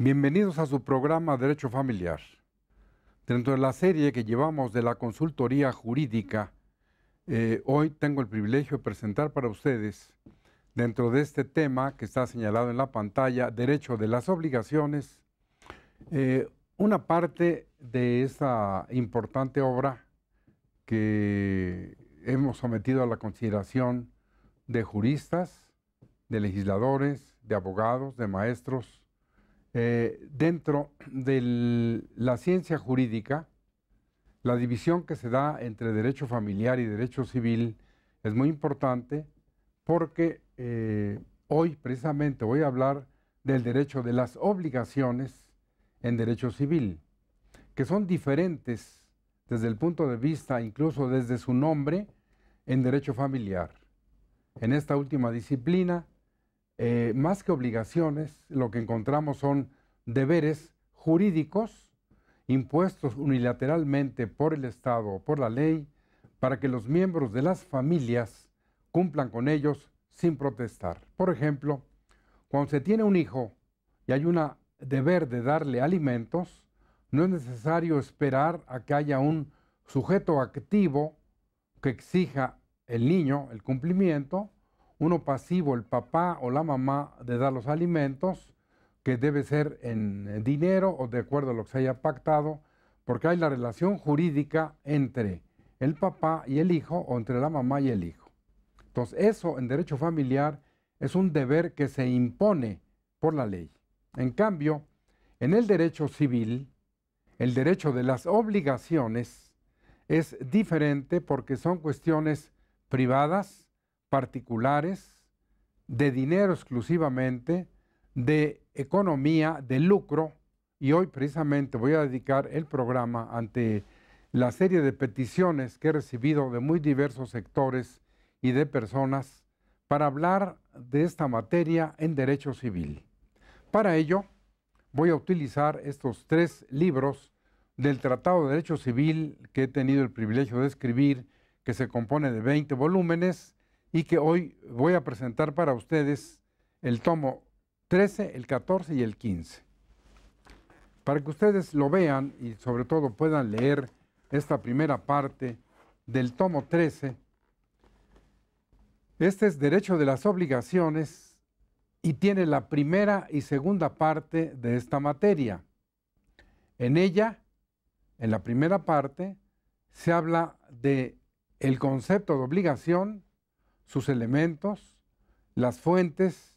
Bienvenidos a su programa Derecho Familiar. Dentro de la serie que llevamos de la consultoría jurídica, eh, hoy tengo el privilegio de presentar para ustedes dentro de este tema que está señalado en la pantalla, derecho de las obligaciones, eh, una parte de esta importante obra que hemos sometido a la consideración de juristas, de legisladores, de abogados, de maestros, eh, dentro de la ciencia jurídica, la división que se da entre derecho familiar y derecho civil es muy importante porque eh, hoy precisamente voy a hablar del derecho de las obligaciones en derecho civil, que son diferentes desde el punto de vista, incluso desde su nombre, en derecho familiar. En esta última disciplina, eh, más que obligaciones, lo que encontramos son deberes jurídicos impuestos unilateralmente por el Estado o por la ley para que los miembros de las familias cumplan con ellos sin protestar. Por ejemplo, cuando se tiene un hijo y hay un deber de darle alimentos, no es necesario esperar a que haya un sujeto activo que exija el niño el cumplimiento, uno pasivo, el papá o la mamá, de dar los alimentos, que debe ser en dinero o de acuerdo a lo que se haya pactado, porque hay la relación jurídica entre el papá y el hijo o entre la mamá y el hijo. Entonces, eso en derecho familiar es un deber que se impone por la ley. En cambio, en el derecho civil, el derecho de las obligaciones es diferente porque son cuestiones privadas, particulares, de dinero exclusivamente, de economía, de lucro. Y hoy precisamente voy a dedicar el programa ante la serie de peticiones que he recibido de muy diversos sectores y de personas para hablar de esta materia en derecho civil. Para ello, voy a utilizar estos tres libros del Tratado de Derecho Civil que he tenido el privilegio de escribir, que se compone de 20 volúmenes y que hoy voy a presentar para ustedes el tomo 13, el 14 y el 15. Para que ustedes lo vean y sobre todo puedan leer esta primera parte del tomo 13, este es derecho de las obligaciones y tiene la primera y segunda parte de esta materia. En ella, en la primera parte, se habla de el concepto de obligación, sus elementos, las fuentes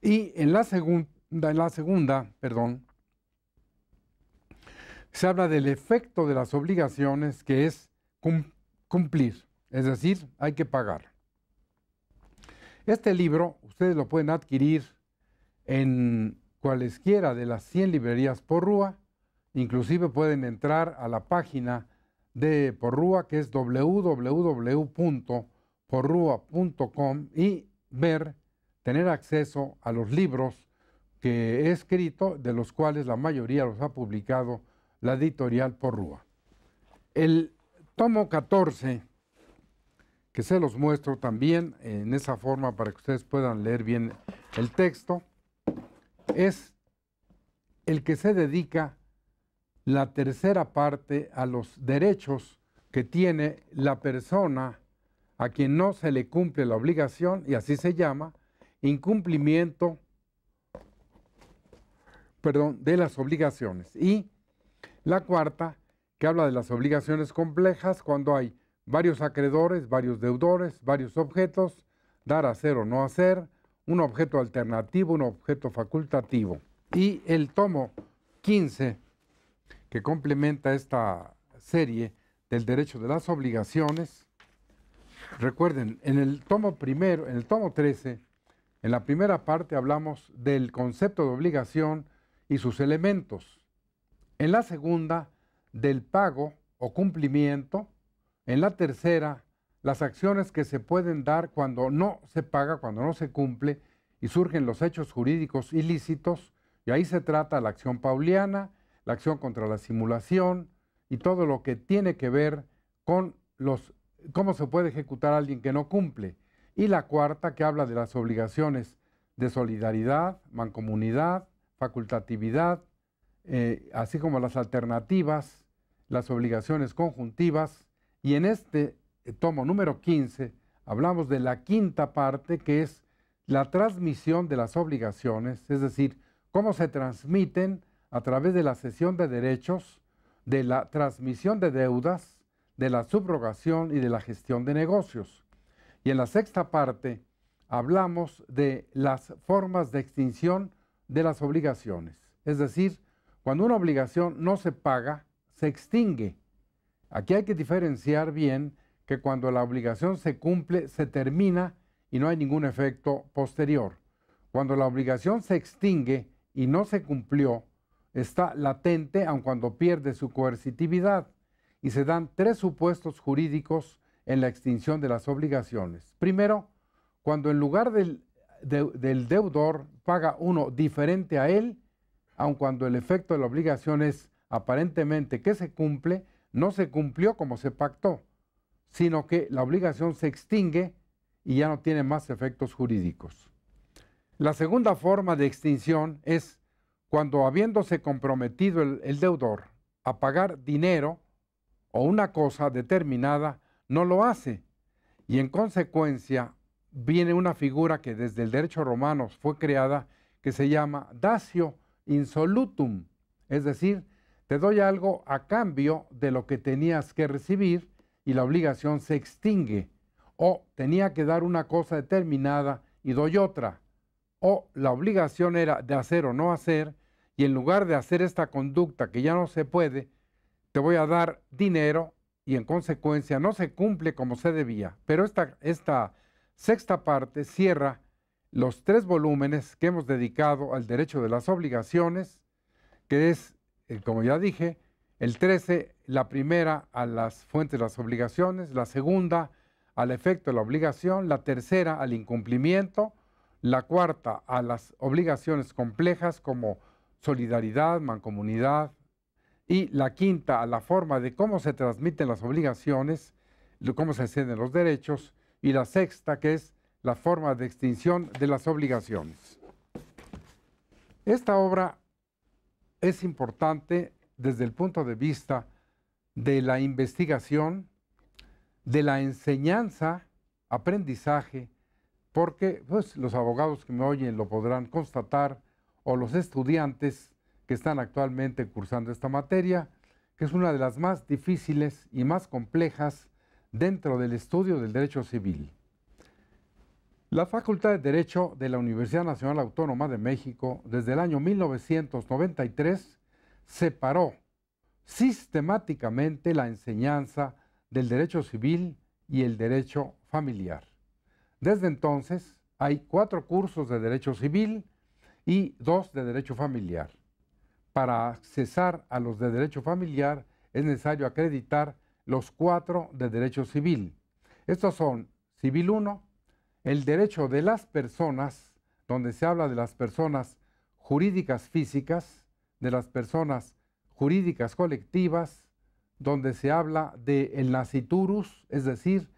y en la segunda en la segunda, perdón, se habla del efecto de las obligaciones que es cumplir, es decir, hay que pagar. Este libro ustedes lo pueden adquirir en cualesquiera de las 100 librerías Porrúa. Inclusive pueden entrar a la página de Porrúa que es www.porrúa.com y ver, tener acceso a los libros que he escrito, de los cuales la mayoría los ha publicado la editorial Porrúa. El tomo 14 que se los muestro también en esa forma para que ustedes puedan leer bien el texto, es el que se dedica la tercera parte a los derechos que tiene la persona a quien no se le cumple la obligación, y así se llama, incumplimiento, perdón, de las obligaciones. Y la cuarta, que habla de las obligaciones complejas, cuando hay varios acreedores, varios deudores, varios objetos, dar a hacer o no hacer, un objeto alternativo, un objeto facultativo. Y el tomo 15, que complementa esta serie del derecho de las obligaciones, recuerden, en el tomo primero, en el tomo 13, en la primera parte hablamos del concepto de obligación y sus elementos. En la segunda, del pago o cumplimiento en la tercera, las acciones que se pueden dar cuando no se paga, cuando no se cumple y surgen los hechos jurídicos ilícitos. Y ahí se trata la acción pauliana, la acción contra la simulación y todo lo que tiene que ver con los cómo se puede ejecutar a alguien que no cumple. Y la cuarta que habla de las obligaciones de solidaridad, mancomunidad, facultatividad, eh, así como las alternativas, las obligaciones conjuntivas y en este eh, tomo número 15 hablamos de la quinta parte que es la transmisión de las obligaciones, es decir, cómo se transmiten a través de la cesión de derechos, de la transmisión de deudas, de la subrogación y de la gestión de negocios. Y en la sexta parte hablamos de las formas de extinción de las obligaciones, es decir, cuando una obligación no se paga, se extingue Aquí hay que diferenciar bien que cuando la obligación se cumple, se termina y no hay ningún efecto posterior. Cuando la obligación se extingue y no se cumplió, está latente aun cuando pierde su coercitividad y se dan tres supuestos jurídicos en la extinción de las obligaciones. Primero, cuando en lugar del, del deudor paga uno diferente a él, aun cuando el efecto de la obligación es aparentemente que se cumple, no se cumplió como se pactó, sino que la obligación se extingue y ya no tiene más efectos jurídicos. La segunda forma de extinción es cuando habiéndose comprometido el, deudor a pagar dinero o una cosa determinada, no lo hace y en consecuencia viene una figura que desde el derecho romano fue creada que se llama dacio insolutum, es decir, te doy algo a cambio de lo que tenías que recibir y la obligación se extingue. O tenía que dar una cosa determinada y doy otra. O la obligación era de hacer o no hacer y en lugar de hacer esta conducta que ya no se puede, te voy a dar dinero y en consecuencia no se cumple como se debía. Pero esta, esta sexta parte cierra los tres volúmenes que hemos dedicado al derecho de las obligaciones, que es eh, como ya dije, el 13, la primera a las fuentes de las obligaciones, la segunda al efecto de la obligación, la tercera al incumplimiento, la cuarta a las obligaciones complejas como solidaridad, mancomunidad, y la quinta a la forma de cómo se transmiten las obligaciones, cómo se ceden los derechos, y la sexta que es la forma de extinción de las obligaciones. Esta obra es importante desde el punto de vista de la investigación, de la enseñanza, aprendizaje, porque pues, los abogados que me oyen lo podrán constatar, o los estudiantes que están actualmente cursando esta materia, que es una de las más difíciles y más complejas dentro del estudio del derecho civil. La Facultad de Derecho de la Universidad Nacional Autónoma de México desde el año 1993 separó sistemáticamente la enseñanza del derecho civil y el derecho familiar. Desde entonces hay cuatro cursos de derecho civil y dos de derecho familiar. Para accesar a los de derecho familiar es necesario acreditar los cuatro de derecho civil. Estos son Civil 1, el derecho de las personas, donde se habla de las personas jurídicas físicas, de las personas jurídicas colectivas, donde se habla de el naciturus, es decir,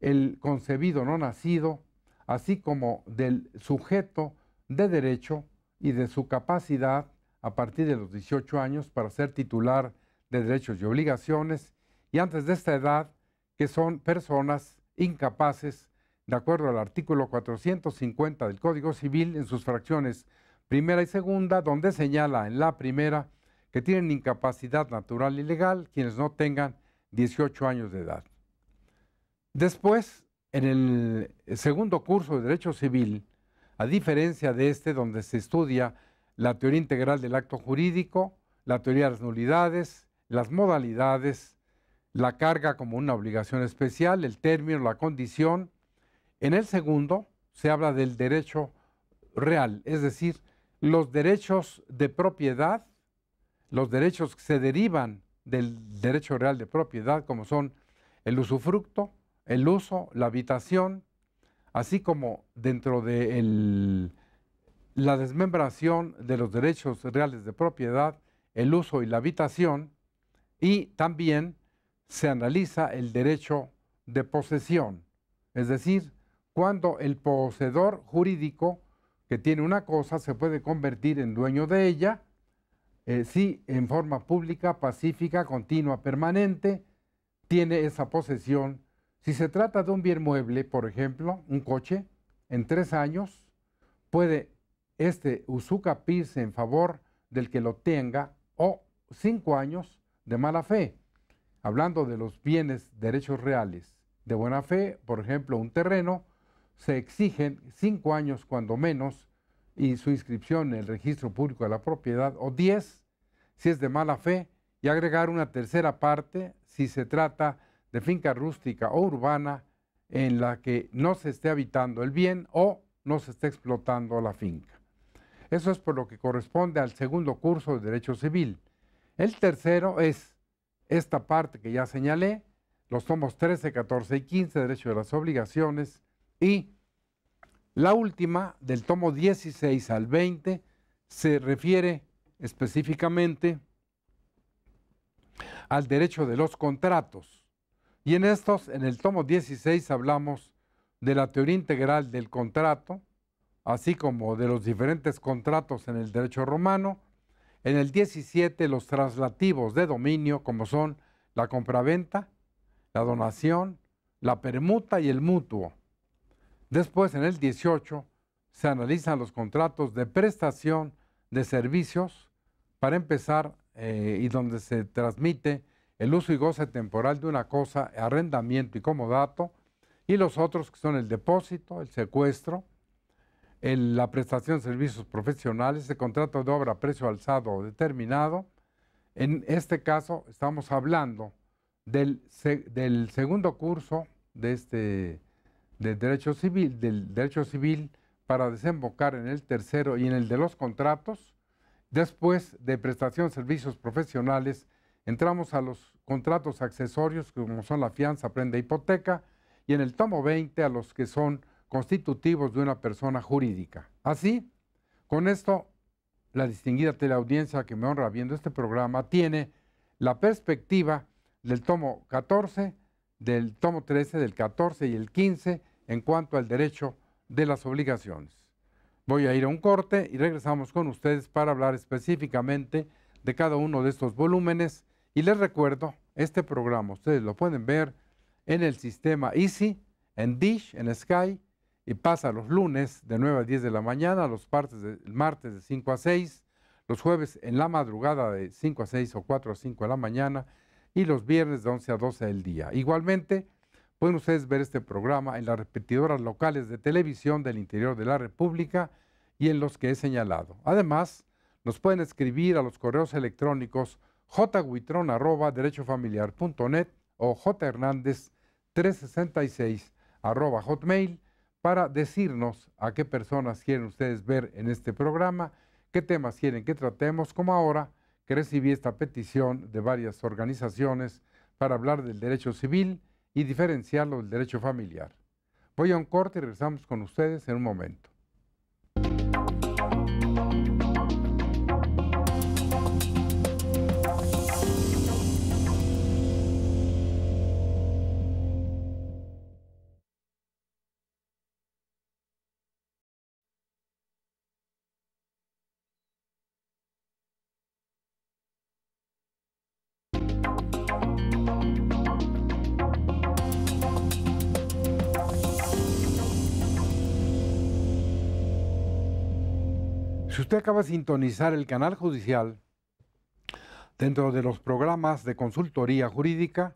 el concebido no nacido, así como del sujeto de derecho y de su capacidad a partir de los 18 años para ser titular de derechos y obligaciones, y antes de esta edad, que son personas incapaces de acuerdo al artículo 450 del Código Civil en sus fracciones primera y segunda, donde señala en la primera que tienen incapacidad natural y legal quienes no tengan 18 años de edad. Después, en el segundo curso de Derecho Civil, a diferencia de este donde se estudia la teoría integral del acto jurídico, la teoría de las nulidades, las modalidades, la carga como una obligación especial, el término, la condición, en el segundo se habla del derecho real, es decir, los derechos de propiedad, los derechos que se derivan del derecho real de propiedad, como son el usufructo, el uso, la habitación, así como dentro de la desmembración de los derechos reales de propiedad, el uso y la habitación, y también se analiza el derecho de posesión, es decir, cuando el poseedor jurídico que tiene una cosa se puede convertir en dueño de ella, eh, si en forma pública, pacífica, continua, permanente, tiene esa posesión. Si se trata de un bien mueble, por ejemplo, un coche, en tres años puede este usucapirse en favor del que lo tenga o cinco años de mala fe. Hablando de los bienes, derechos reales de buena fe, por ejemplo, un terreno, se exigen cinco años cuando menos y su inscripción en el registro público de la propiedad, o diez si es de mala fe, y agregar una tercera parte si se trata de finca rústica o urbana en la que no se esté habitando el bien o no se esté explotando la finca. Eso es por lo que corresponde al segundo curso de Derecho Civil. El tercero es esta parte que ya señalé, los tomos 13, 14 y 15, Derecho de las Obligaciones, y la última, del tomo 16 al 20, se refiere específicamente al derecho de los contratos. Y en estos, en el tomo 16, hablamos de la teoría integral del contrato, así como de los diferentes contratos en el derecho romano. En el 17, los traslativos de dominio, como son la compraventa, la donación, la permuta y el mutuo. Después, en el 18, se analizan los contratos de prestación de servicios para empezar eh, y donde se transmite el uso y goce temporal de una cosa, arrendamiento y comodato, y los otros que son el depósito, el secuestro, la prestación de servicios profesionales, el contrato de obra a precio alzado o determinado. En este caso estamos hablando del, del segundo curso de este del derecho civil, del derecho civil para desembocar en el tercero y en el de los contratos. Después de prestación de servicios profesionales, entramos a los contratos accesorios, como son la fianza, prenda, e hipoteca, y en el tomo 20 a los que son constitutivos de una persona jurídica. Así, con esto, la distinguida teleaudiencia que me honra viendo este programa tiene la perspectiva del tomo 14, del tomo 13, del 14 y el 15 en cuanto al derecho de las obligaciones. Voy a ir a un corte y regresamos con ustedes para hablar específicamente de cada uno de estos volúmenes. Y les recuerdo, este programa ustedes lo pueden ver en el sistema Easy, en Dish, en Sky, y pasa los lunes de 9 a 10 de la mañana, los partes de, martes de 5 a 6, los jueves en la madrugada de 5 a 6 o 4 a 5 de la mañana, y los viernes de 11 a 12 del día. Igualmente, Pueden ustedes ver este programa en las repetidoras locales de televisión del interior de la República y en los que he señalado. Además, nos pueden escribir a los correos electrónicos jguitron.derechofamiliar.net o jhernandez366 hotmail para decirnos a qué personas quieren ustedes ver en este programa, qué temas quieren que tratemos, como ahora que recibí esta petición de varias organizaciones para hablar del derecho civil y diferenciarlo del derecho familiar. Voy a un corte y regresamos con ustedes en un momento. acaba de sintonizar el canal judicial dentro de los programas de consultoría jurídica.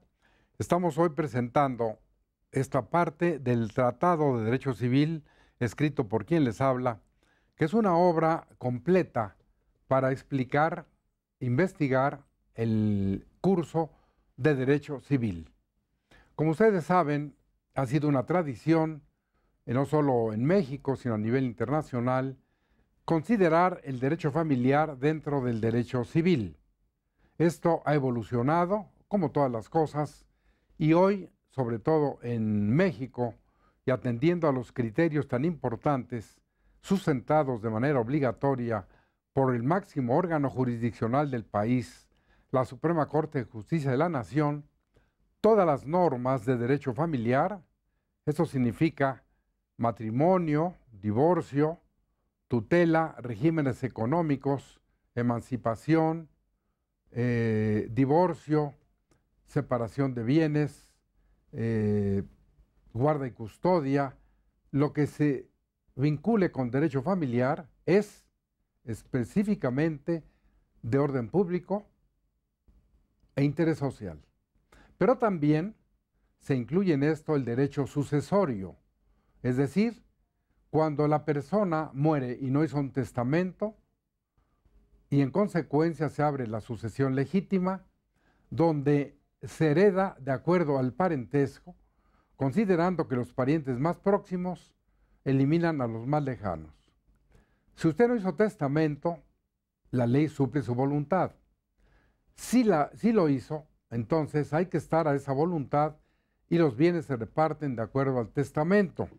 Estamos hoy presentando esta parte del Tratado de Derecho Civil escrito por quien les habla, que es una obra completa para explicar, investigar el curso de Derecho Civil. Como ustedes saben, ha sido una tradición, eh, no solo en México, sino a nivel internacional, considerar el derecho familiar dentro del derecho civil. Esto ha evolucionado, como todas las cosas, y hoy, sobre todo en México, y atendiendo a los criterios tan importantes sustentados de manera obligatoria por el máximo órgano jurisdiccional del país, la Suprema Corte de Justicia de la Nación, todas las normas de derecho familiar, esto significa matrimonio, divorcio, tutela, regímenes económicos, emancipación, eh, divorcio, separación de bienes, eh, guarda y custodia, lo que se vincule con derecho familiar es específicamente de orden público e interés social. Pero también se incluye en esto el derecho sucesorio, es decir, cuando la persona muere y no hizo un testamento, y en consecuencia se abre la sucesión legítima, donde se hereda de acuerdo al parentesco, considerando que los parientes más próximos eliminan a los más lejanos. Si usted no hizo testamento, la ley suple su voluntad. Si, la, si lo hizo, entonces hay que estar a esa voluntad y los bienes se reparten de acuerdo al testamento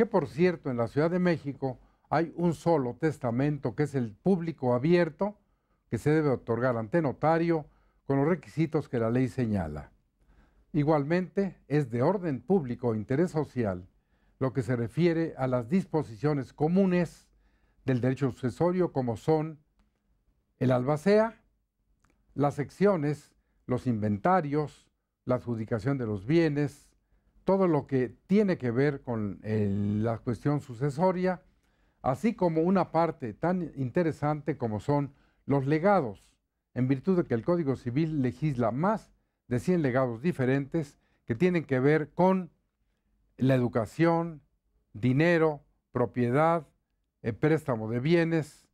que por cierto en la Ciudad de México hay un solo testamento, que es el público abierto, que se debe otorgar ante notario con los requisitos que la ley señala. Igualmente, es de orden público o e interés social lo que se refiere a las disposiciones comunes del derecho sucesorio, como son el albacea, las secciones, los inventarios, la adjudicación de los bienes, todo lo que tiene que ver con eh, la cuestión sucesoria, así como una parte tan interesante como son los legados, en virtud de que el Código Civil legisla más de 100 legados diferentes que tienen que ver con la educación, dinero, propiedad, eh, préstamo de bienes.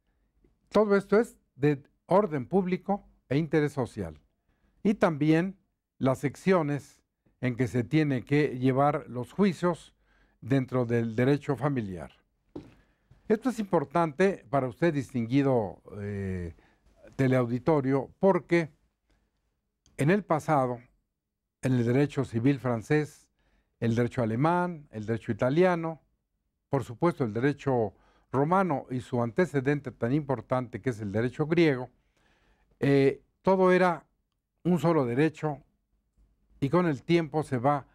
Todo esto es de orden público e interés social. Y también las secciones en que se tiene que llevar los juicios dentro del derecho familiar. Esto es importante para usted, distinguido eh, teleauditorio, porque en el pasado, en el derecho civil francés, el derecho alemán, el derecho italiano, por supuesto el derecho romano y su antecedente tan importante que es el derecho griego, eh, todo era un solo derecho y con el tiempo se va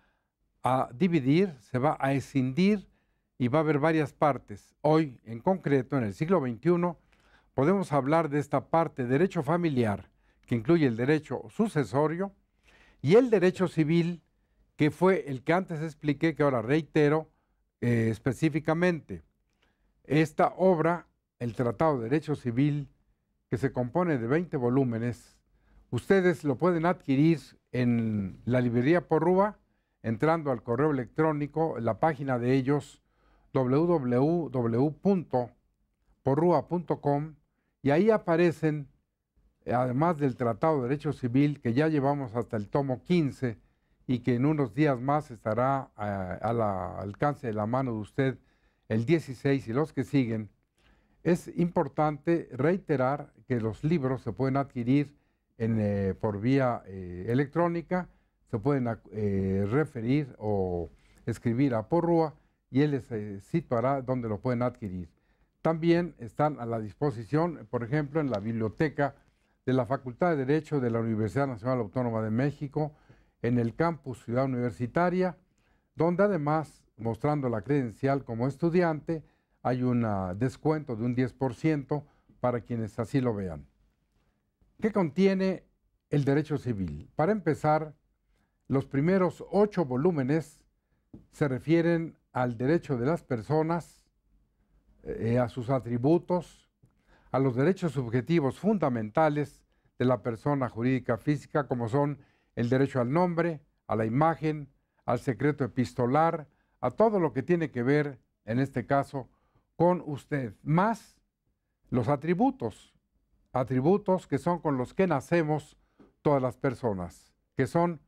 a dividir, se va a escindir y va a haber varias partes. Hoy, en concreto, en el siglo XXI, podemos hablar de esta parte, derecho familiar, que incluye el derecho sucesorio y el derecho civil, que fue el que antes expliqué, que ahora reitero eh, específicamente. Esta obra, el Tratado de Derecho Civil, que se compone de 20 volúmenes, ustedes lo pueden adquirir en la librería Porrúa, entrando al correo electrónico, la página de ellos, www.porrúa.com, y ahí aparecen, además del Tratado de Derecho Civil, que ya llevamos hasta el tomo 15 y que en unos días más estará eh, al alcance de la mano de usted el 16 y los que siguen, es importante reiterar que los libros se pueden adquirir eh, por vía eh, electrónica, se pueden eh, referir o escribir a Porrúa y él les situará donde lo pueden adquirir. También están a la disposición, por ejemplo, en la biblioteca de la Facultad de Derecho de la Universidad Nacional Autónoma de México, en el campus Ciudad Universitaria, donde además, mostrando la credencial como estudiante, hay un descuento de un 10% para quienes así lo vean. ¿Qué contiene el derecho civil? Para empezar, los primeros ocho volúmenes se refieren al derecho de las personas, eh, a sus atributos, a los derechos subjetivos fundamentales de la persona jurídica física, como son el derecho al nombre, a la imagen, al secreto epistolar, a todo lo que tiene que ver, en este caso, con usted, más los atributos atributos que son con los que nacemos todas las personas, que son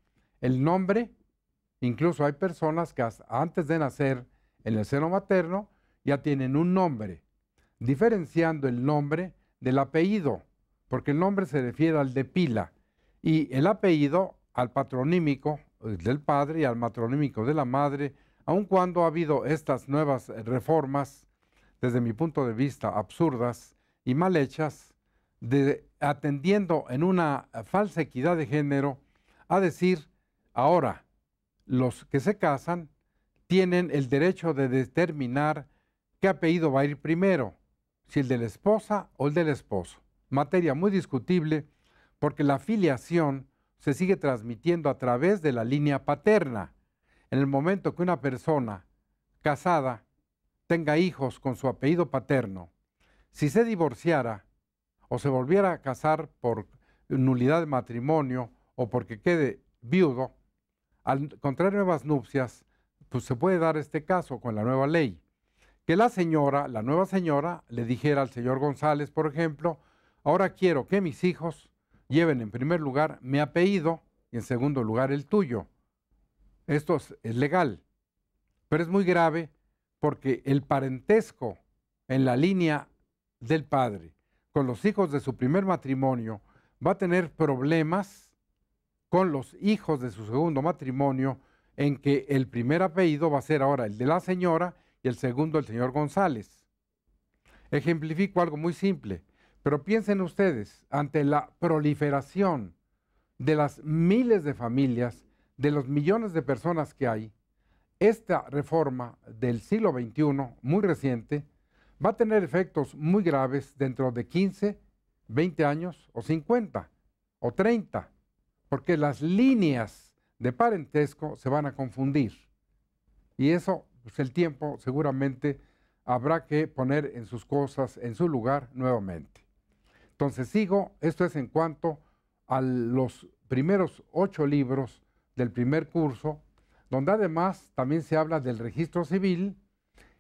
el nombre, incluso hay personas que antes de nacer en el seno materno ya tienen un nombre, diferenciando el nombre del apellido, porque el nombre se refiere al de pila y el apellido al patronímico eh, del padre y al matronímico de la madre, aun cuando ha habido estas nuevas eh, reformas, desde mi punto de vista, absurdas y mal hechas, de, atendiendo en una eh, falsa equidad de género, a decir, ahora, los que se casan tienen el derecho de determinar qué apellido va a ir primero, si el de la esposa o el del esposo. Materia muy discutible porque la filiación se sigue transmitiendo a través de la línea paterna. En el momento que una persona casada tenga hijos con su apellido paterno, si se divorciara, o se volviera a casar por nulidad de matrimonio o porque quede viudo, al contraer nuevas nupcias, pues se puede dar este caso con la nueva ley. Que la señora, la nueva señora, le dijera al señor González, por ejemplo, ahora quiero que mis hijos lleven en primer lugar mi apellido y en segundo lugar el tuyo. Esto es, es legal, pero es muy grave porque el parentesco en la línea del padre con los hijos de su primer matrimonio, va a tener problemas con los hijos de su segundo matrimonio, en que el primer apellido va a ser ahora el de la señora y el segundo el señor González. Ejemplifico algo muy simple, pero piensen ustedes, ante la proliferación de las miles de familias, de los millones de personas que hay, esta reforma del siglo XXI, muy reciente, va a tener efectos muy graves dentro de 15, 20 años o 50 o 30, porque las líneas de parentesco se van a confundir. Y eso, pues el tiempo seguramente habrá que poner en sus cosas, en su lugar nuevamente. Entonces sigo, esto es en cuanto a los primeros ocho libros del primer curso, donde además también se habla del registro civil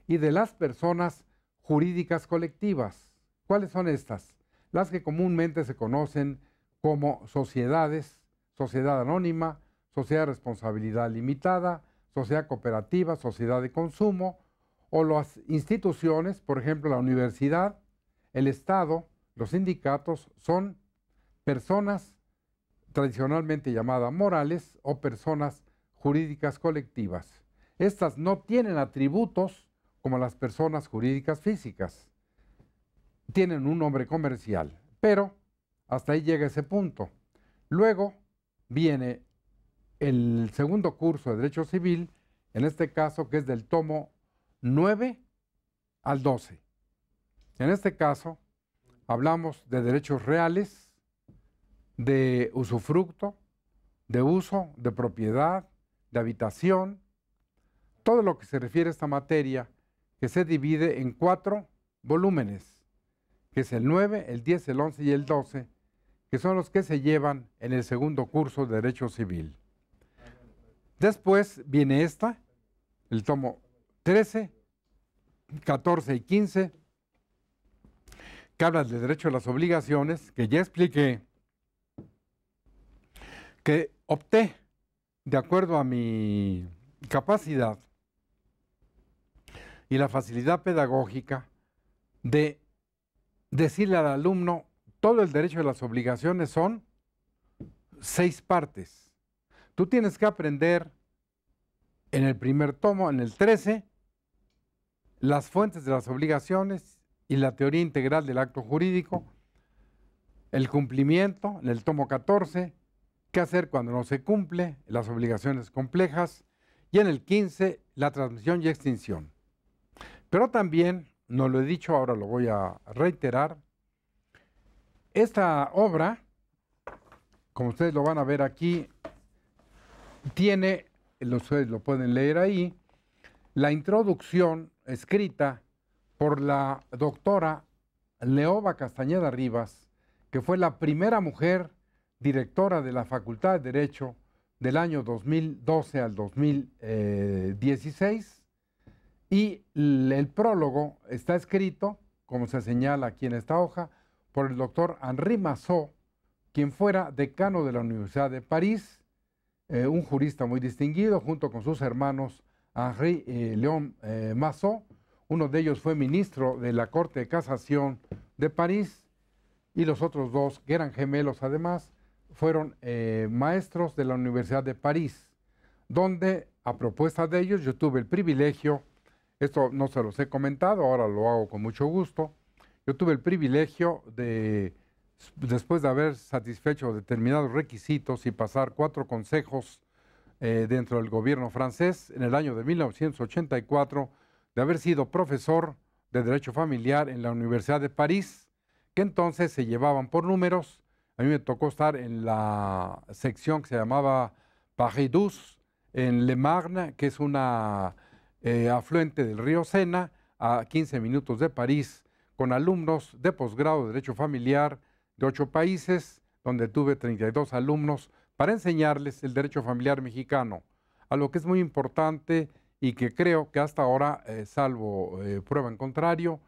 y de las personas jurídicas colectivas. ¿Cuáles son estas? Las que comúnmente se conocen como sociedades, sociedad anónima, sociedad de responsabilidad limitada, sociedad cooperativa, sociedad de consumo, o las instituciones, por ejemplo la universidad, el Estado, los sindicatos, son personas tradicionalmente llamadas morales o personas jurídicas colectivas. Estas no tienen atributos como las personas jurídicas físicas. Tienen un nombre comercial, pero hasta ahí llega ese punto. Luego viene el segundo curso de Derecho Civil, en este caso que es del tomo 9 al 12. En este caso hablamos de derechos reales, de usufructo, de uso, de propiedad, de habitación, todo lo que se refiere a esta materia que se divide en cuatro volúmenes, que es el 9, el 10, el 11 y el 12, que son los que se llevan en el segundo curso de Derecho Civil. Después viene esta, el tomo 13, 14 y 15, que habla del derecho a las obligaciones, que ya expliqué, que opté, de acuerdo a mi capacidad, y la facilidad pedagógica de decirle al alumno, todo el derecho de las obligaciones son seis partes. Tú tienes que aprender en el primer tomo, en el 13, las fuentes de las obligaciones y la teoría integral del acto jurídico, el cumplimiento, en el tomo 14, qué hacer cuando no se cumple, las obligaciones complejas, y en el 15, la transmisión y extinción. Pero también, no lo he dicho, ahora lo voy a reiterar, esta obra, como ustedes lo van a ver aquí, tiene, ustedes lo pueden leer ahí, la introducción escrita por la doctora Leoba Castañeda Rivas, que fue la primera mujer directora de la Facultad de Derecho del año 2012 al 2016 y el prólogo está escrito, como se señala aquí en esta hoja, por el doctor Henri Massot, quien fuera decano de la Universidad de París, eh, un jurista muy distinguido, junto con sus hermanos Henri y León eh, Massot. Uno de ellos fue ministro de la Corte de Casación de París y los otros dos, que eran gemelos además, fueron eh, maestros de la Universidad de París, donde, a propuesta de ellos, yo tuve el privilegio esto no se los he comentado, ahora lo hago con mucho gusto. Yo tuve el privilegio de, después de haber satisfecho determinados requisitos y pasar cuatro consejos eh, dentro del gobierno francés, en el año de 1984, de haber sido profesor de Derecho Familiar en la Universidad de París, que entonces se llevaban por números. A mí me tocó estar en la sección que se llamaba Paris 12, en Le Marne, que es una eh, afluente del río Sena, a 15 minutos de París, con alumnos de posgrado de Derecho Familiar de ocho países, donde tuve 32 alumnos para enseñarles el derecho familiar mexicano, a lo que es muy importante y que creo que hasta ahora, eh, salvo eh, prueba en contrario,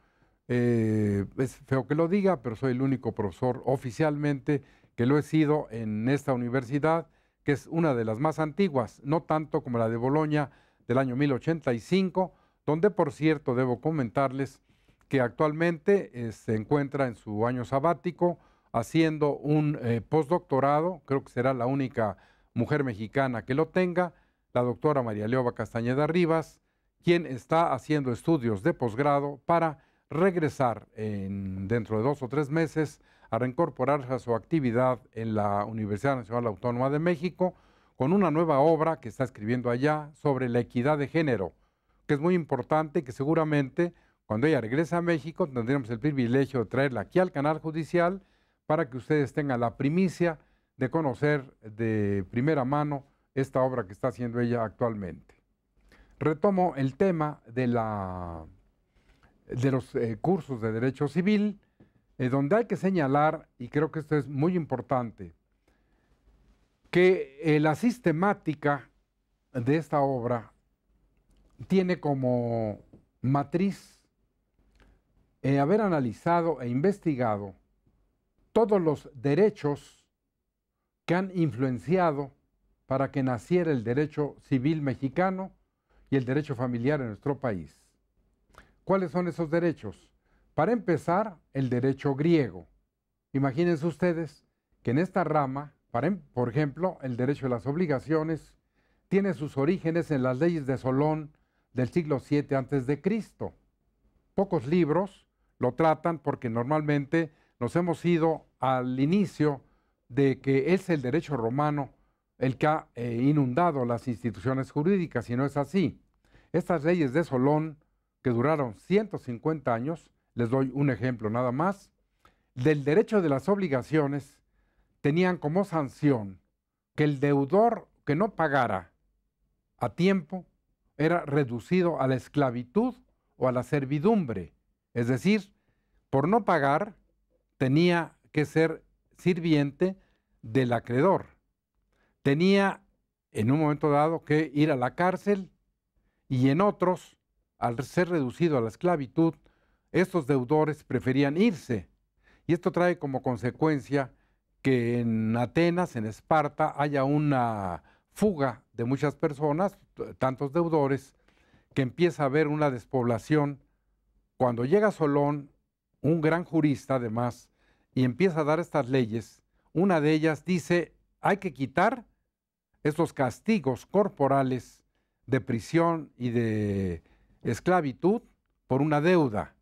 es feo que lo diga, pero soy el único profesor oficialmente que lo he sido en esta universidad, que es una de las más antiguas, no tanto como la de Boloña, del año 1085, donde por cierto debo comentarles que actualmente eh, se encuentra en su año sabático haciendo un eh, postdoctorado, creo que será la única mujer mexicana que lo tenga, la doctora María Leoba Castañeda Rivas, quien está haciendo estudios de posgrado para regresar dentro de dos o tres meses a reincorporarse a su actividad en la Universidad Nacional Autónoma de México, con una nueva obra que está escribiendo allá sobre la equidad de género, que es muy importante y que seguramente cuando ella regrese a México tendremos el privilegio de traerla aquí al canal judicial para que ustedes tengan la primicia de conocer de primera mano esta obra que está haciendo ella actualmente. Retomo el tema de, los eh, cursos de Derecho Civil, eh, donde hay que señalar, y creo que esto es muy importante, que eh, la sistemática de esta obra tiene como matriz eh, haber analizado e investigado todos los derechos que han influenciado para que naciera el derecho civil mexicano y el derecho familiar en nuestro país. ¿Cuáles son esos derechos? Para empezar, el derecho griego. Imagínense ustedes que en esta rama por ejemplo, el derecho de las obligaciones tiene sus orígenes en las leyes de Solón del siglo VII Cristo. Pocos libros lo tratan porque normalmente nos hemos ido al inicio de que es el derecho romano el que ha eh, inundado las instituciones jurídicas, y no es así. Estas leyes de Solón, que duraron 150 años, les doy un ejemplo nada más, del derecho de las obligaciones tenían como sanción que el deudor que no pagara a tiempo era reducido a la esclavitud o a la servidumbre. Es decir, por no pagar tenía que ser sirviente del acreedor. Tenía en un momento dado que ir a la cárcel y en otros, al ser reducido a la esclavitud, estos deudores preferían irse. Y esto trae como consecuencia que en Atenas, en Esparta, haya una fuga de muchas personas, tantos deudores, que empieza a haber una despoblación. Cuando llega Solón, un gran jurista además, y empieza a dar estas leyes, una de ellas dice, hay que quitar estos castigos corporales de prisión y de esclavitud por una deuda.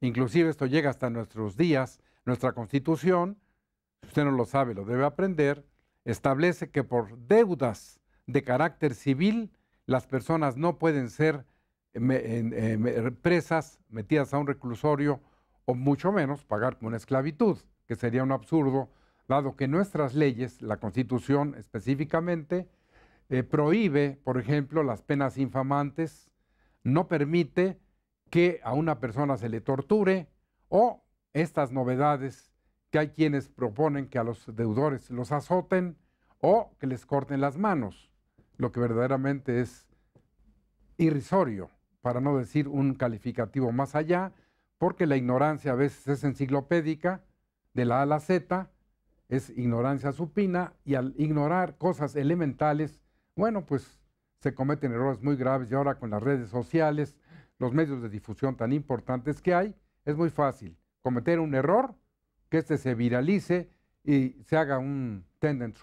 Inclusive esto llega hasta nuestros días, nuestra constitución, usted no lo sabe, lo debe aprender, establece que por deudas de carácter civil las personas no pueden ser eh, eh, presas, metidas a un reclusorio o mucho menos pagar con esclavitud, que sería un absurdo, dado que nuestras leyes, la Constitución específicamente, eh, prohíbe, por ejemplo, las penas infamantes, no permite que a una persona se le torture o estas novedades hay quienes proponen que a los deudores los azoten o que les corten las manos, lo que verdaderamente es irrisorio, para no decir un calificativo más allá, porque la ignorancia a veces es enciclopédica, de la A a la Z, es ignorancia supina, y al ignorar cosas elementales, bueno, pues se cometen errores muy graves y ahora con las redes sociales, los medios de difusión tan importantes que hay, es muy fácil cometer un error que este se viralice y se haga un tendent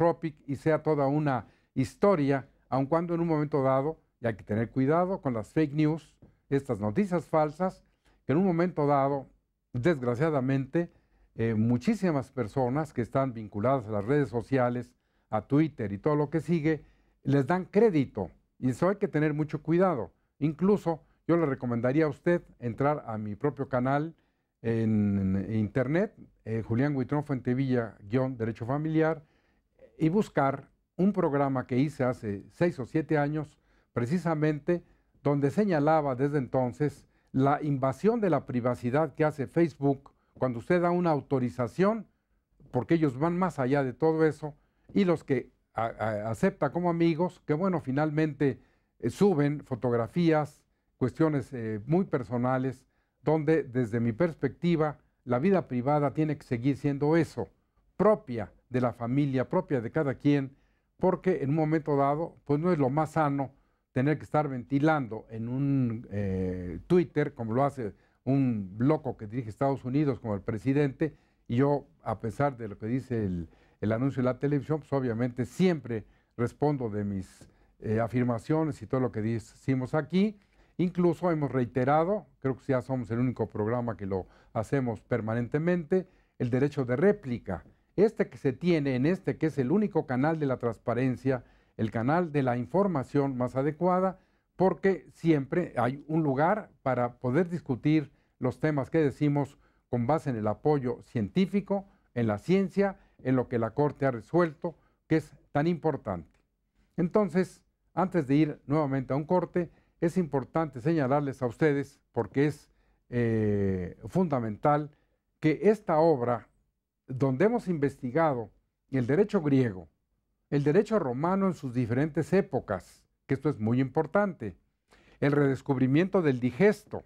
y sea toda una historia, aun cuando en un momento dado, y hay que tener cuidado con las fake news, estas noticias falsas, que en un momento dado, desgraciadamente, eh, muchísimas personas que están vinculadas a las redes sociales, a Twitter y todo lo que sigue, les dan crédito. Y eso hay que tener mucho cuidado. Incluso yo le recomendaría a usted entrar a mi propio canal en internet, eh, Julián Huitrón Fuentevilla, guión Derecho Familiar, y buscar un programa que hice hace seis o siete años, precisamente donde señalaba desde entonces la invasión de la privacidad que hace Facebook cuando usted da una autorización, porque ellos van más allá de todo eso, y los que acepta como amigos, que bueno, finalmente eh, suben fotografías, cuestiones eh, muy personales, donde desde mi perspectiva la vida privada tiene que seguir siendo eso, propia de la familia, propia de cada quien, porque en un momento dado, pues no es lo más sano tener que estar ventilando en un eh, Twitter, como lo hace un loco que dirige Estados Unidos como el presidente, y yo, a pesar de lo que dice el, anuncio de la televisión, pues obviamente siempre respondo de mis eh, afirmaciones y todo lo que decimos aquí. Incluso hemos reiterado, creo que ya somos el único programa que lo hacemos permanentemente, el derecho de réplica. Este que se tiene en este que es el único canal de la transparencia, el canal de la información más adecuada, porque siempre hay un lugar para poder discutir los temas que decimos con base en el apoyo científico, en la ciencia, en lo que la Corte ha resuelto, que es tan importante. Entonces, antes de ir nuevamente a un corte, es importante señalarles a ustedes, porque es eh, fundamental, que esta obra, donde hemos investigado el derecho griego, el derecho romano en sus diferentes épocas, que esto es muy importante, el redescubrimiento del digesto,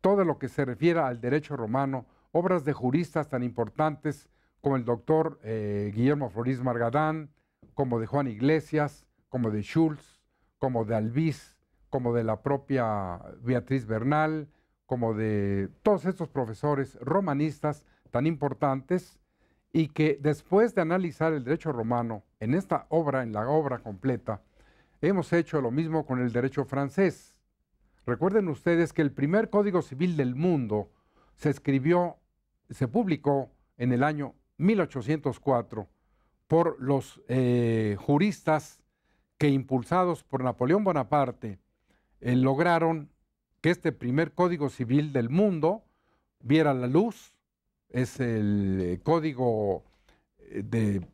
todo lo que se refiere al derecho romano, obras de juristas tan importantes como el doctor eh, Guillermo Floris Margadán, como de Juan Iglesias, como de Schulz, como de Albiz, como de la propia Beatriz Bernal, como de todos estos profesores romanistas tan importantes y que después de analizar el derecho romano en esta obra, en la obra completa, hemos hecho lo mismo con el derecho francés. Recuerden ustedes que el primer Código Civil del mundo se escribió, se publicó en el año 1804 por los eh, juristas que impulsados por Napoleón Bonaparte eh, lograron que este primer código civil del mundo viera la luz. Es el eh, código eh, de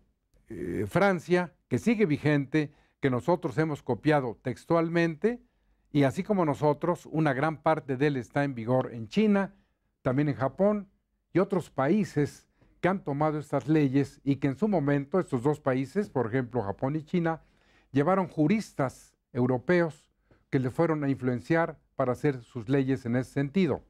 Francia que sigue vigente, que nosotros hemos copiado textualmente y así como nosotros, una gran parte de él está en vigor en China, también en Japón y otros países que han tomado estas leyes y que en su momento estos dos países, por ejemplo Japón y China, llevaron juristas europeos que le fueron a influenciar para hacer sus leyes en ese sentido.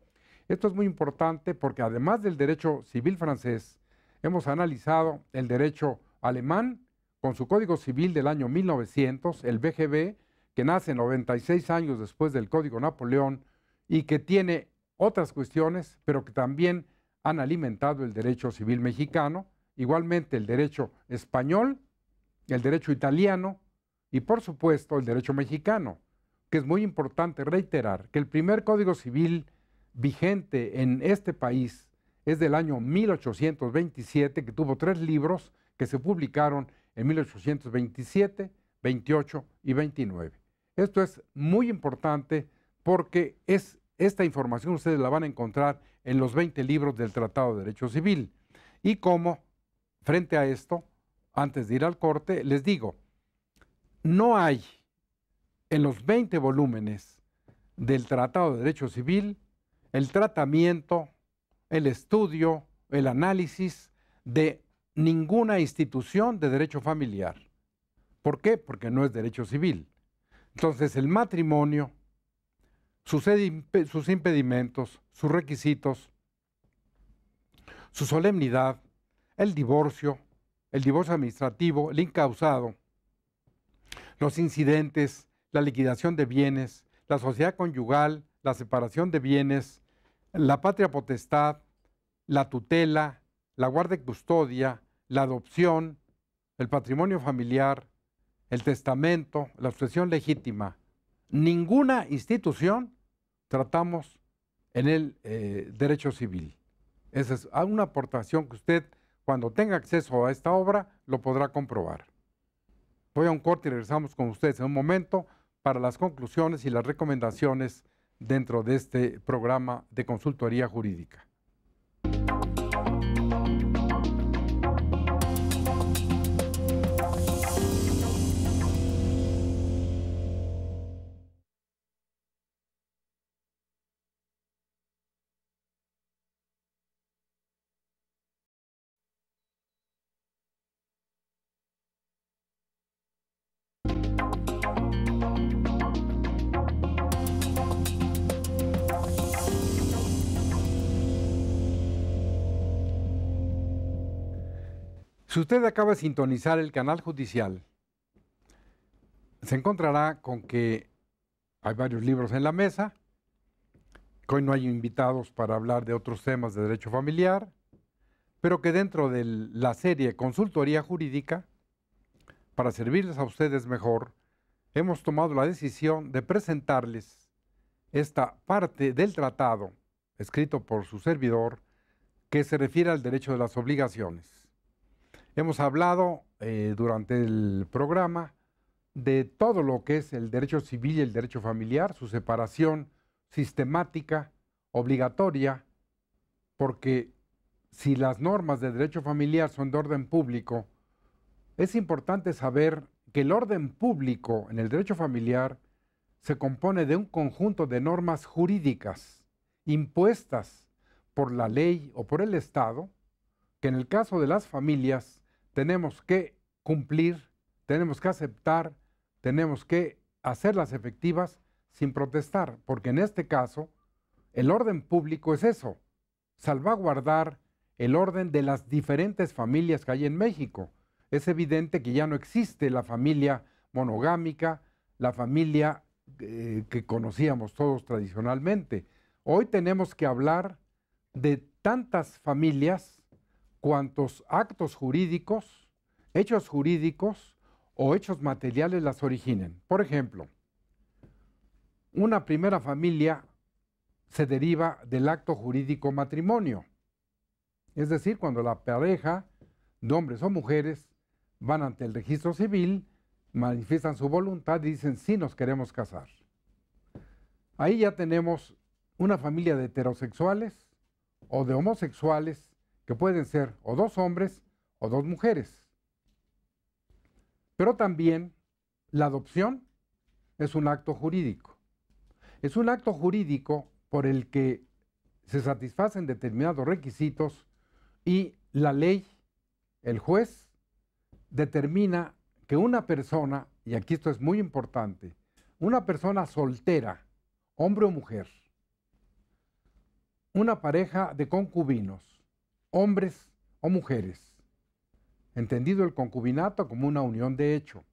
Esto es muy importante porque además del derecho civil francés, hemos analizado el derecho alemán con su Código Civil del año 1900, el BGB, que nace 96 años después del Código Napoleón y que tiene otras cuestiones, pero que también han alimentado el derecho civil mexicano, igualmente el derecho español, el derecho italiano y por supuesto el derecho mexicano que es muy importante reiterar que el primer Código Civil vigente en este país es del año 1827, que tuvo tres libros que se publicaron en 1827, 28 y 29. Esto es muy importante porque es, esta información ustedes la van a encontrar en los 20 libros del Tratado de Derecho Civil. Y como, frente a esto, antes de ir al corte, les digo, no hay en los 20 volúmenes del Tratado de Derecho Civil el tratamiento, el estudio, el análisis de ninguna institución de derecho familiar. ¿Por qué? Porque no es derecho civil. Entonces el matrimonio, sus, sus impedimentos, sus requisitos, su solemnidad, el divorcio, el divorcio administrativo, el incausado, los incidentes, la liquidación de bienes, la sociedad conyugal, la separación de bienes, la patria potestad, la tutela, la guarda y custodia, la adopción, el patrimonio familiar, el testamento, la sucesión legítima. Ninguna institución tratamos en el eh, derecho civil. Esa es una aportación que usted, cuando tenga acceso a esta obra, lo podrá comprobar. Voy a un corte y regresamos con ustedes en un momento para las conclusiones y las recomendaciones dentro de este programa de consultoría jurídica. usted acaba de sintonizar el canal judicial, se encontrará con que hay varios libros en la mesa, que hoy no hay invitados para hablar de otros temas de derecho familiar, pero que dentro de la serie Consultoría Jurídica, para servirles a ustedes mejor, hemos tomado la decisión de presentarles esta parte del tratado escrito por su servidor que se refiere al derecho de las obligaciones. Hemos hablado eh, durante el programa de todo lo que es el derecho civil y el derecho familiar, su separación sistemática, obligatoria, porque si las normas de derecho familiar son de orden público, es importante saber que el orden público en el derecho familiar se compone de un conjunto de normas jurídicas impuestas por la ley o por el Estado, que en el caso de las familias tenemos que cumplir, tenemos que aceptar, tenemos que hacerlas efectivas sin protestar, porque en este caso el orden público es eso, salvaguardar el orden de las diferentes familias que hay en México. Es evidente que ya no existe la familia monogámica, la familia eh, que conocíamos todos tradicionalmente. Hoy tenemos que hablar de tantas familias cuantos actos jurídicos, hechos jurídicos o hechos materiales las originen. Por ejemplo, una primera familia se deriva del acto jurídico matrimonio. Es decir, cuando la pareja de hombres o mujeres van ante el registro civil, manifiestan su voluntad y dicen sí nos queremos casar. Ahí ya tenemos una familia de heterosexuales o de homosexuales pueden ser o dos hombres o dos mujeres. Pero también la adopción es un acto jurídico. Es un acto jurídico por el que se satisfacen determinados requisitos y la ley, el juez, determina que una persona, y aquí esto es muy importante, una persona soltera, hombre o mujer, una pareja de concubinos, hombres o mujeres, entendido el concubinato como una unión de hecho.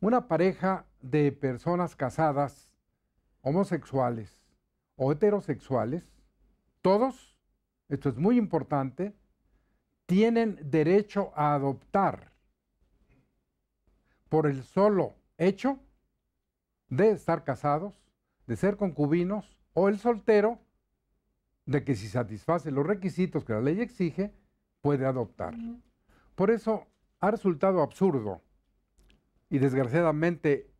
Una pareja de personas casadas, homosexuales o heterosexuales, todos, esto es muy importante, tienen derecho a adoptar por el solo hecho de estar casados, de ser concubinos o el soltero de que si satisface los requisitos que la ley exige, puede adoptar. Por eso ha resultado absurdo y desgraciadamente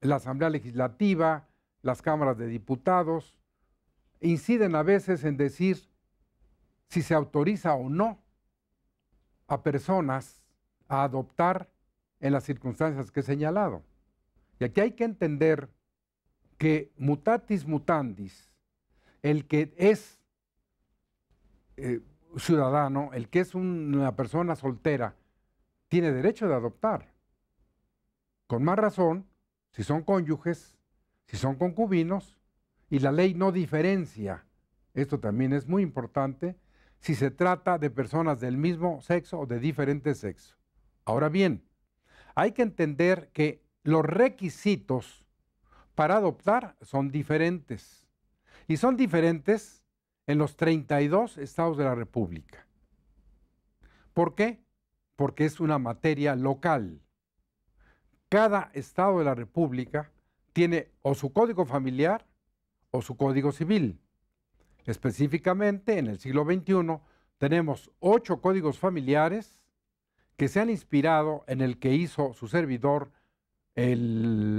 la Asamblea Legislativa, las cámaras de diputados, inciden a veces en decir si se autoriza o no a personas a adoptar en las circunstancias que he señalado. Y aquí hay que entender que mutatis mutandis, el que es eh, ciudadano, el que es una persona soltera, tiene derecho de adoptar. Con más razón, si son cónyuges, si son concubinos, y la ley no diferencia, esto también es muy importante, si se trata de personas del mismo sexo o de diferente sexo. Ahora bien, hay que entender que los requisitos para adoptar son diferentes. Y son diferentes en los 32 estados de la República. ¿Por qué? Porque es una materia local. Cada estado de la República tiene o su código familiar o su código civil. Específicamente, en el siglo XXI tenemos ocho códigos familiares que se han inspirado en el que hizo su servidor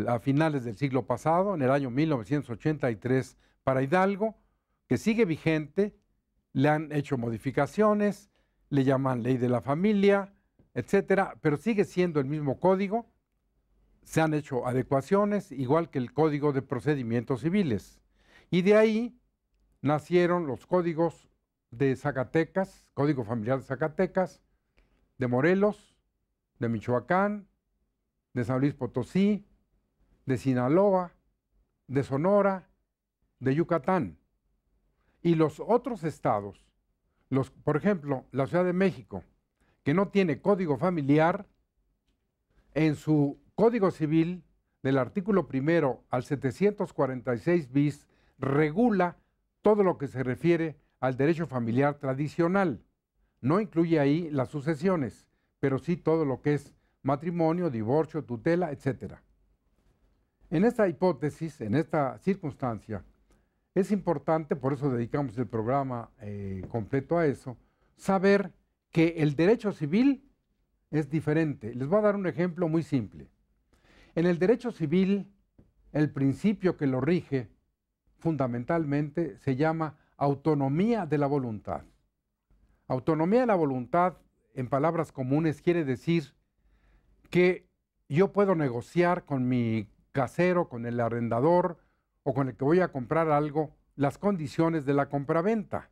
a finales del siglo pasado, en el año 1983, para Hidalgo, que sigue vigente, le han hecho modificaciones, le llaman ley de la familia, etcétera, pero sigue siendo el mismo código. Se han hecho adecuaciones, igual que el Código de Procedimientos Civiles. Y de ahí nacieron los códigos de Zacatecas, Código Familiar de Zacatecas, de Morelos, de Michoacán, de San Luis Potosí, de Sinaloa, de Sonora, de Yucatán. Y los otros estados, por ejemplo, la Ciudad de México, que no tiene código familiar, en su Código Civil, del artículo primero al 746 bis, regula todo lo que se refiere al derecho familiar tradicional. No incluye ahí las sucesiones, pero sí todo lo que es matrimonio, divorcio, tutela, etc. En esta hipótesis, en esta circunstancia, es importante, por eso dedicamos el programa eh, completo a eso, saber que el derecho civil es diferente. Les voy a dar un ejemplo muy simple. En el derecho civil, el principio que lo rige fundamentalmente se llama autonomía de la voluntad. Autonomía de la voluntad, en palabras comunes, quiere decir que yo puedo negociar con mi casero, con el arrendador, o con el que voy a comprar algo las condiciones de la compraventa.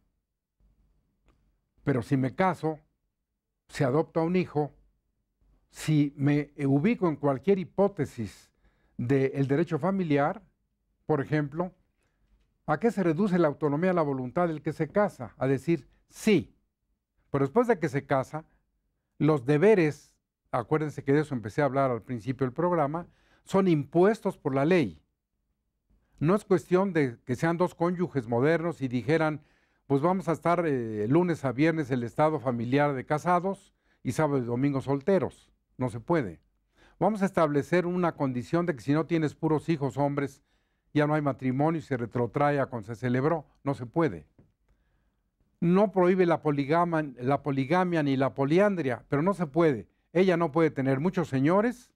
Pero si me caso, si adopto a un hijo, si me eh, ubico en cualquier hipótesis del derecho familiar, por ejemplo, ¿a qué se reduce la autonomía, la voluntad del que se casa? A decir sí. Pero después de que se casa, los deberes, acuérdense que de eso empecé a hablar al principio del programa, son impuestos por la ley. No es cuestión de que sean dos cónyuges modernos y dijeran, pues vamos a estar eh, lunes a viernes el estado familiar de casados y sábado y domingo solteros. No se puede. Vamos a establecer una condición de que si no tienes puros hijos hombres, ya no hay matrimonio y se retrotrae a cuando se celebró. No se puede. No prohíbe la, la poligamia ni la poliandria, pero no se puede. Ella no puede tener muchos señores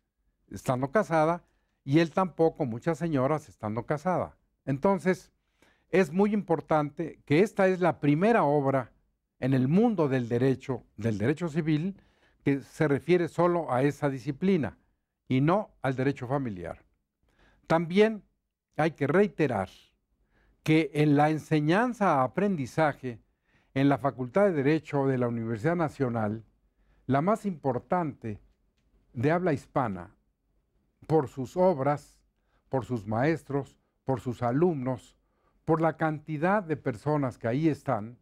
estando casada y él tampoco, muchas señoras estando casadas. Entonces, es muy importante que esta es la primera obra en el mundo del derecho, del derecho civil, que se refiere solo a esa disciplina y no al derecho familiar. También hay que reiterar que en la enseñanza aprendizaje en la Facultad de Derecho de la Universidad Nacional, la más importante de habla hispana, por sus obras, por sus maestros, por sus alumnos, por la cantidad de personas que ahí están,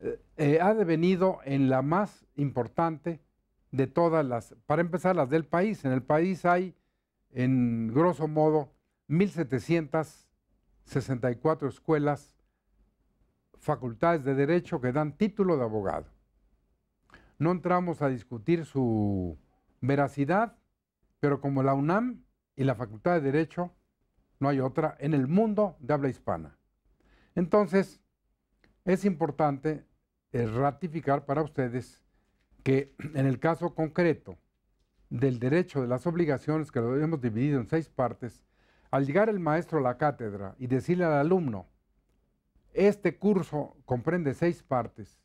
eh, eh, ha devenido en la más importante de todas las, para empezar, las del país. En el país hay, en grosso modo, 1.764 escuelas, facultades de derecho que dan título de abogado. No entramos a discutir su veracidad, pero como la UNAM y la Facultad de Derecho, no hay otra en el mundo de habla hispana. Entonces, es importante eh, ratificar para ustedes que en el caso concreto del derecho de las obligaciones, que lo hemos dividido en seis partes, al llegar el maestro a la cátedra y decirle al alumno, este curso comprende seis partes.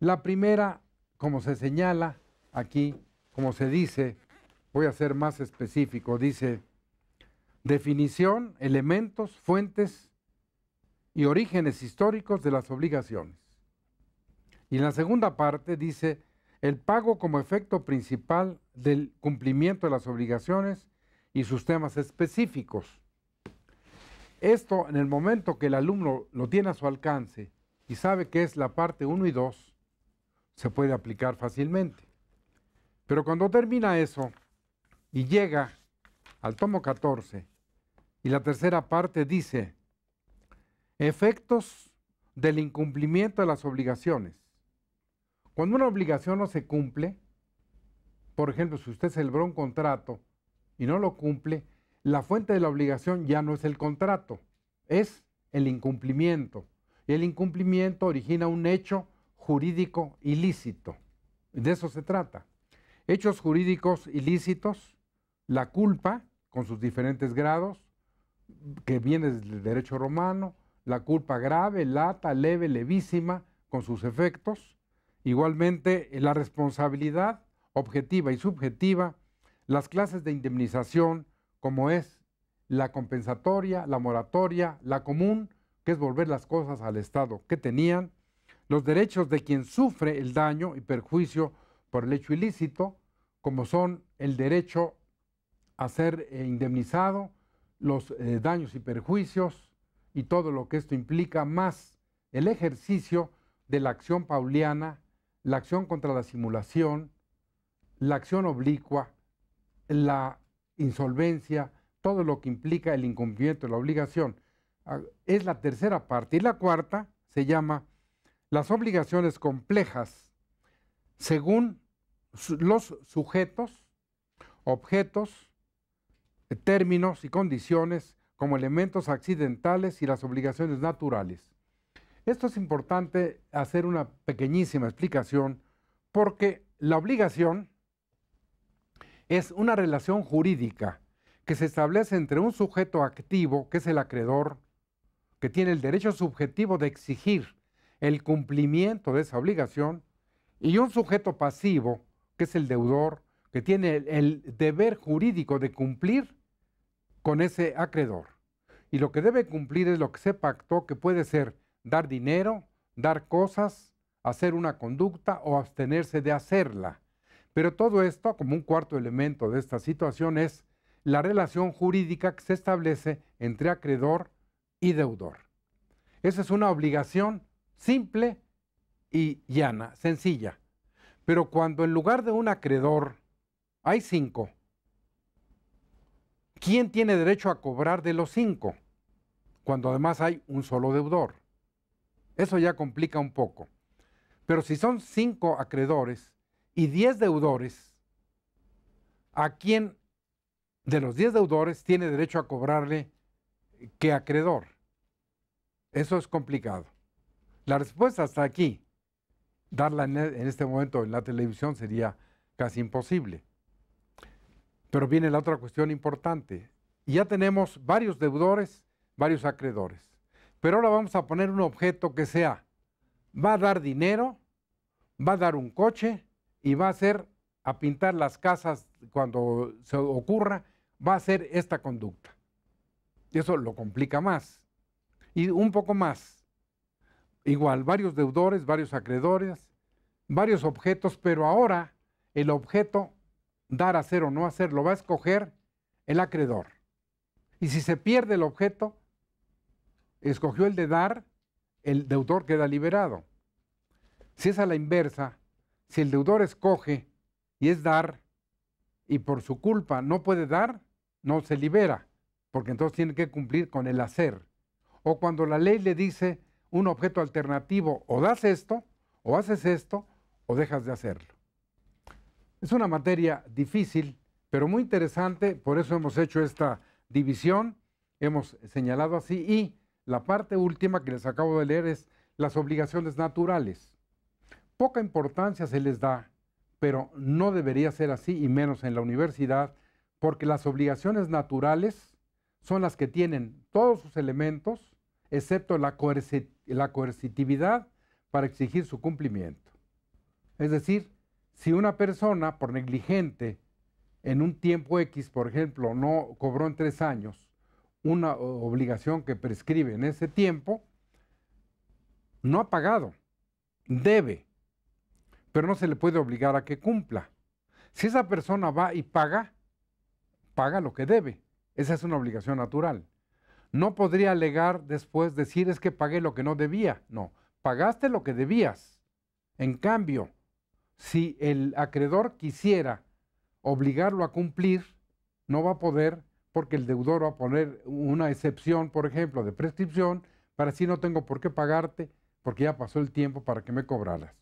La primera, como se señala aquí, como se dice, Voy a ser más específico. Dice, definición, elementos, fuentes y orígenes históricos de las obligaciones. Y en la segunda parte dice, el pago como efecto principal del cumplimiento de las obligaciones y sus temas específicos. Esto en el momento que el alumno lo tiene a su alcance y sabe que es la parte 1 y 2, se puede aplicar fácilmente. Pero cuando termina eso, y llega al tomo 14 y la tercera parte dice, efectos del incumplimiento de las obligaciones. Cuando una obligación no se cumple, por ejemplo, si usted celebró un contrato y no lo cumple, la fuente de la obligación ya no es el contrato, es el incumplimiento. Y el incumplimiento origina un hecho jurídico ilícito. De eso se trata. Hechos jurídicos ilícitos la culpa, con sus diferentes grados, que viene del derecho romano, la culpa grave, lata, leve, levísima, con sus efectos. Igualmente, la responsabilidad objetiva y subjetiva, las clases de indemnización, como es la compensatoria, la moratoria, la común, que es volver las cosas al estado que tenían, los derechos de quien sufre el daño y perjuicio por el hecho ilícito, como son el derecho hacer ser eh, indemnizado los eh, daños y perjuicios y todo lo que esto implica, más el ejercicio de la acción pauliana, la acción contra la simulación, la acción oblicua, la insolvencia, todo lo que implica el incumplimiento de la obligación. Ah, es la tercera parte. Y la cuarta se llama las obligaciones complejas según los sujetos, objetos, términos y condiciones como elementos accidentales y las obligaciones naturales. Esto es importante hacer una pequeñísima explicación porque la obligación es una relación jurídica que se establece entre un sujeto activo, que es el acreedor, que tiene el derecho subjetivo de exigir el cumplimiento de esa obligación, y un sujeto pasivo, que es el deudor, que tiene el, deber jurídico de cumplir con ese acreedor. Y lo que debe cumplir es lo que se pactó, que puede ser dar dinero, dar cosas, hacer una conducta o abstenerse de hacerla. Pero todo esto, como un cuarto elemento de esta situación, es la relación jurídica que se establece entre acreedor y deudor. Esa es una obligación simple y llana, sencilla. Pero cuando en lugar de un acreedor hay cinco, ¿quién tiene derecho a cobrar de los cinco? Cuando además hay un solo deudor. Eso ya complica un poco. Pero si son cinco acreedores y diez deudores, ¿a quién de los diez deudores tiene derecho a cobrarle qué acreedor? Eso es complicado. La respuesta está aquí, darla en este momento en la televisión sería casi imposible. Pero viene la otra cuestión importante. ya tenemos varios deudores, varios acreedores. Pero ahora vamos a poner un objeto que sea, va a dar dinero, va a dar un coche y va a ser, a pintar las casas cuando se ocurra, va a ser esta conducta. Y eso lo complica más. Y un poco más. Igual, varios deudores, varios acreedores, varios objetos, pero ahora el objeto dar, hacer o no hacer, lo va a escoger el acreedor. Y si se pierde el objeto, escogió el de dar, el deudor queda liberado. Si es a la inversa, si el deudor escoge y es dar, y por su culpa no puede dar, no se libera, porque entonces tiene que cumplir con el hacer. O cuando la ley le dice un objeto alternativo, o das esto, o haces esto, o dejas de hacerlo. Es una materia difícil, pero muy interesante, por eso hemos hecho esta división, hemos señalado así, y la parte última que les acabo de leer es las obligaciones naturales. Poca importancia se les da, pero no debería ser así, y menos en la universidad, porque las obligaciones naturales son las que tienen todos sus elementos, excepto la, coercitividad para exigir su cumplimiento. Es decir, si una persona, por negligente, en un tiempo X, por ejemplo, no cobró en tres años una obligación que prescribe en ese tiempo, no ha pagado, debe, pero no se le puede obligar a que cumpla. Si esa persona va y paga, paga lo que debe. Esa es una obligación natural. No podría alegar después, decir es que pagué lo que no debía. No, pagaste lo que debías. En cambio, si el acreedor quisiera obligarlo a cumplir, no va a poder porque el deudor va a poner una excepción, por ejemplo, de prescripción, para si no tengo por qué pagarte, porque ya pasó el tiempo para que me cobraras.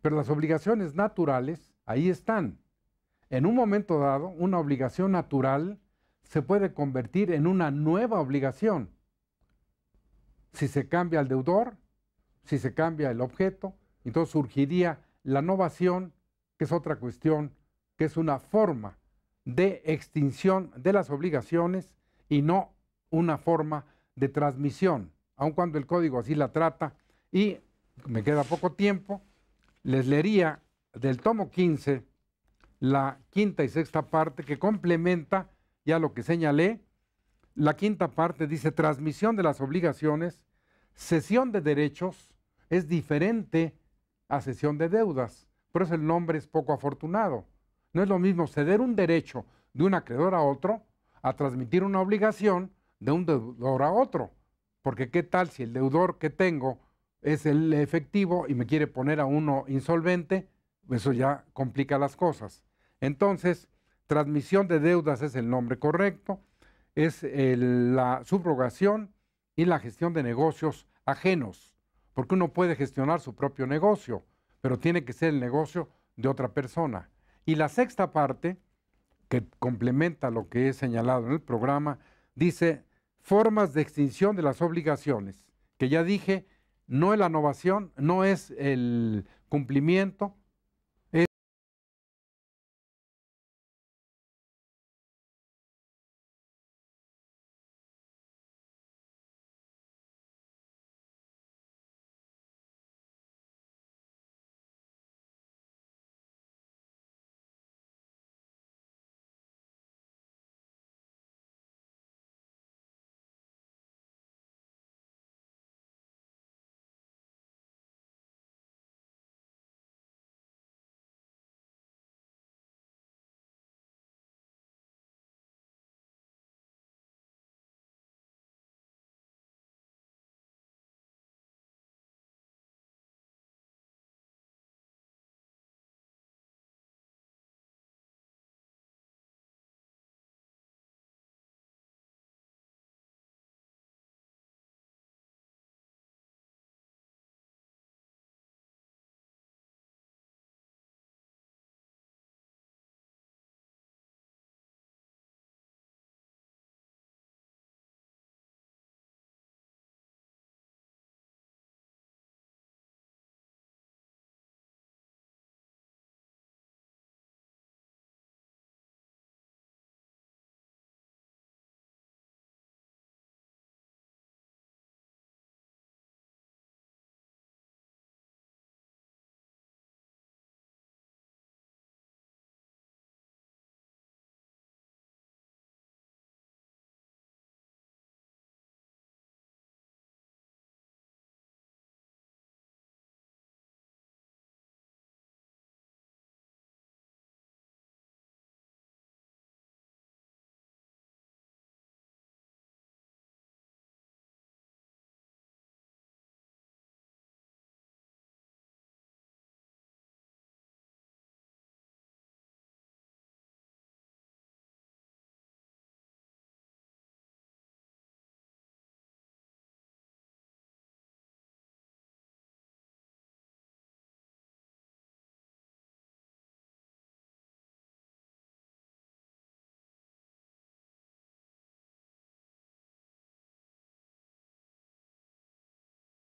Pero las obligaciones naturales ahí están. En un momento dado, una obligación natural se puede convertir en una nueva obligación. Si se cambia el deudor, si se cambia el objeto, entonces surgiría la novación, que es otra cuestión, que es una forma de extinción de las obligaciones y no una forma de transmisión, aun cuando el código así la trata. Y me queda poco tiempo, les leería del tomo 15 la quinta y sexta parte que complementa ya lo que señalé. La quinta parte dice transmisión de las obligaciones, cesión de derechos, es diferente a cesión de deudas. Por eso el nombre es poco afortunado. No es lo mismo ceder un derecho de un acreedor a otro a transmitir una obligación de un deudor a otro. Porque qué tal si el deudor que tengo es el efectivo y me quiere poner a uno insolvente, eso ya complica las cosas. Entonces, transmisión de deudas es el nombre correcto, es la subrogación y la gestión de negocios ajenos porque uno puede gestionar su propio negocio, pero tiene que ser el negocio de otra persona. Y la sexta parte, que complementa lo que he señalado en el programa, dice formas de extinción de las obligaciones, que ya dije, no es la innovación, no es el cumplimiento,